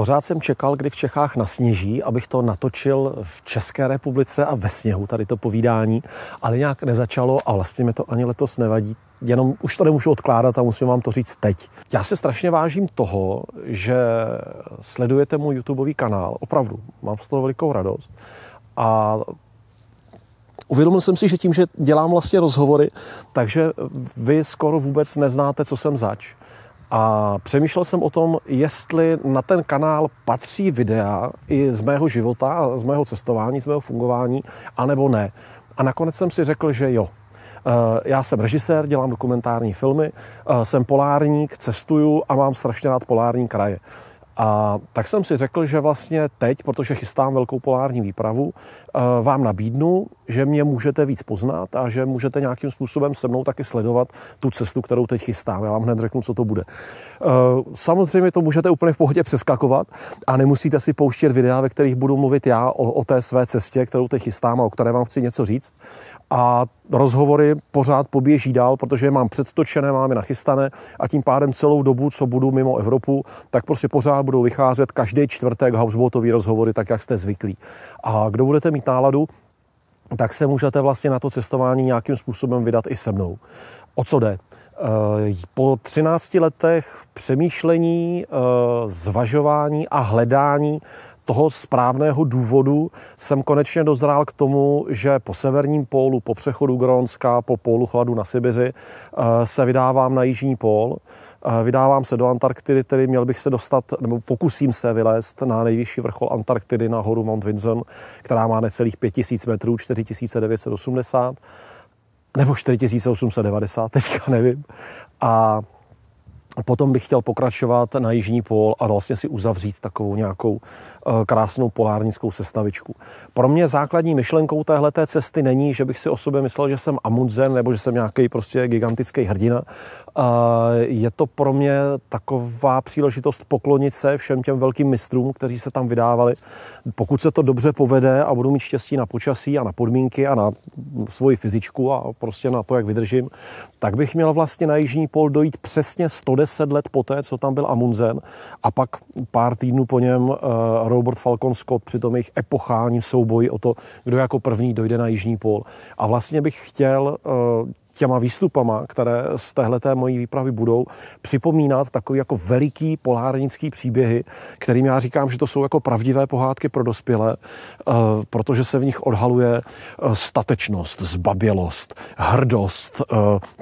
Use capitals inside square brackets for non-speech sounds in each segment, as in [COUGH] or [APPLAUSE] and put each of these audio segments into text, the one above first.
Pořád jsem čekal, kdy v Čechách nasněží, abych to natočil v České republice a ve sněhu, tady to povídání, ale nějak nezačalo a vlastně mi to ani letos nevadí, jenom už to nemůžu odkládat a musím vám to říct teď. Já se strašně vážím toho, že sledujete můj YouTubeový kanál, opravdu, mám z toho velikou radost a Uvědomil jsem si, že tím, že dělám vlastně rozhovory, takže vy skoro vůbec neznáte, co jsem zač. A přemýšlel jsem o tom, jestli na ten kanál patří videa i z mého života, z mého cestování, z mého fungování, anebo ne. A nakonec jsem si řekl, že jo, eh, já jsem režisér, dělám dokumentární filmy, eh, jsem polárník, cestuju a mám strašně rád polární kraje. A tak jsem si řekl, že vlastně teď, protože chystám velkou polární výpravu, eh, vám nabídnu, že mě můžete víc poznat a že můžete nějakým způsobem se mnou taky sledovat tu cestu, kterou teď chystám. Já vám hned řeknu, co to bude. Eh, samozřejmě to můžete úplně v pohodě přeskakovat a nemusíte si pouštět videa, ve kterých budu mluvit já o, o té své cestě, kterou teď chystám a o které vám chci něco říct, a rozhovory pořád poběží dál, protože je mám předtočené, mám je nachystané a tím pádem celou dobu, co budu mimo Evropu, tak prostě pořád budou vycházet každý čtvrtek houseboatový rozhovory, tak jak jste zvyklí. A kdo budete mít náladu, tak se můžete vlastně na to cestování nějakým způsobem vydat i se mnou. O co jde? Eh, po 13 letech přemýšlení, eh, zvažování a hledání toho správného důvodu jsem konečně dozrál k tomu, že po severním pólu, po přechodu Grónska, po pólu chladu na Sibiři eh, se vydávám na jižní pól. Eh, vydávám se do Antarktidy, tedy měl bych se dostat, nebo pokusím se vylézt na nejvyšší vrchol Antarktidy na horu Mount Vinson, která má necelých 5000 metrů, 4980 nebo 4890, [LAUGHS] teďka nevím. A Potom bych chtěl pokračovat na jižní pól a vlastně si uzavřít takovou nějakou eh, krásnou polárnickou sestavičku. Pro mě základní myšlenkou téhle cesty není, že bych si o sobě myslel, že jsem Amundsen nebo že jsem nějaký prostě gigantický hrdina, je to pro mě taková příležitost poklonit se všem těm velkým mistrům, kteří se tam vydávali. Pokud se to dobře povede a budu mít štěstí na počasí a na podmínky a na svoji fyzičku a prostě na to, jak vydržím, tak bych měl vlastně na Jižní pol dojít přesně 110 let poté, co tam byl Amundsen a pak pár týdnů po něm eh, Robert Falcon Scott při tom jejich epochálním souboji o to, kdo jako první dojde na Jižní pol. A vlastně bych chtěl eh, těma výstupama, které z téhleté mojí výpravy budou, připomínat takový jako veliký polárnický příběhy, kterým já říkám, že to jsou jako pravdivé pohádky pro dospělé, eh, protože se v nich odhaluje eh, statečnost, zbabělost, hrdost, eh,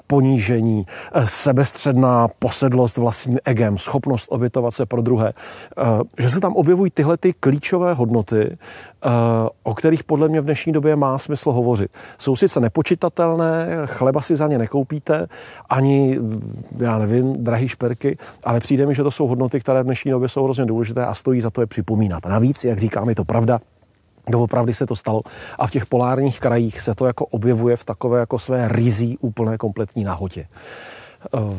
ponížení, sebestředná posedlost vlastním egem, schopnost obětovat se pro druhé. Že se tam objevují tyhle ty klíčové hodnoty, Eh, o kterých podle mě v dnešní době má smysl hovořit. Jsou sice nepočitatelné, chleba si za ně nekoupíte, ani, mm, já nevím, drahý šperky, ale přijde mi, že to jsou hodnoty, které v dnešní době jsou hrozně důležité a stojí za to je připomínat. navíc, jak říkám, je to pravda, Doopravdy se to stalo. A v těch polárních krajích se to jako objevuje v takové jako své rizí úplné kompletní nahotě.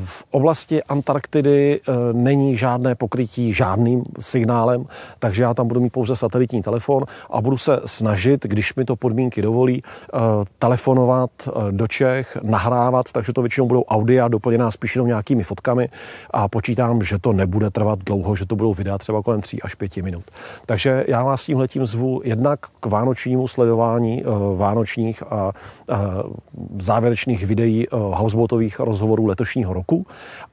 V oblasti Antarktidy eh, není žádné pokrytí žádným signálem, takže já tam budu mít pouze satelitní telefon a budu se snažit, když mi to podmínky dovolí, eh, telefonovat eh, do Čech, nahrávat, takže to většinou budou audia doplněná spíš jenom nějakými fotkami a počítám, že to nebude trvat dlouho, že to budou videa třeba kolem 3 až 5 minut. Takže já vás letím zvu jednak k vánočnímu sledování vánočních a závěrečných videí houseboatových rozhovorů letošní letošního roku,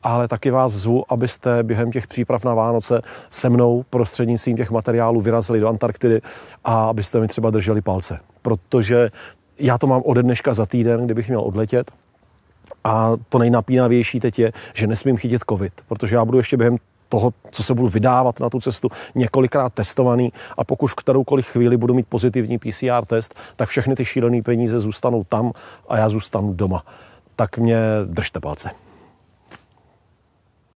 ale taky vás zvu, abyste během těch příprav na Vánoce se mnou prostřednictvím těch materiálů vyrazili do Antarktidy a abyste mi třeba drželi palce. Protože já to mám ode dneška za týden, kdybych měl odletět, a to nejnapínavější teď je, že nesmím chytit covid, protože já budu ještě během toho, co se budu vydávat na tu cestu, několikrát testovaný a pokud v kteroukoliv chvíli budu mít pozitivní PCR test, tak všechny ty šílené peníze zůstanou tam a já zůstanu doma. Tak mě držte palce.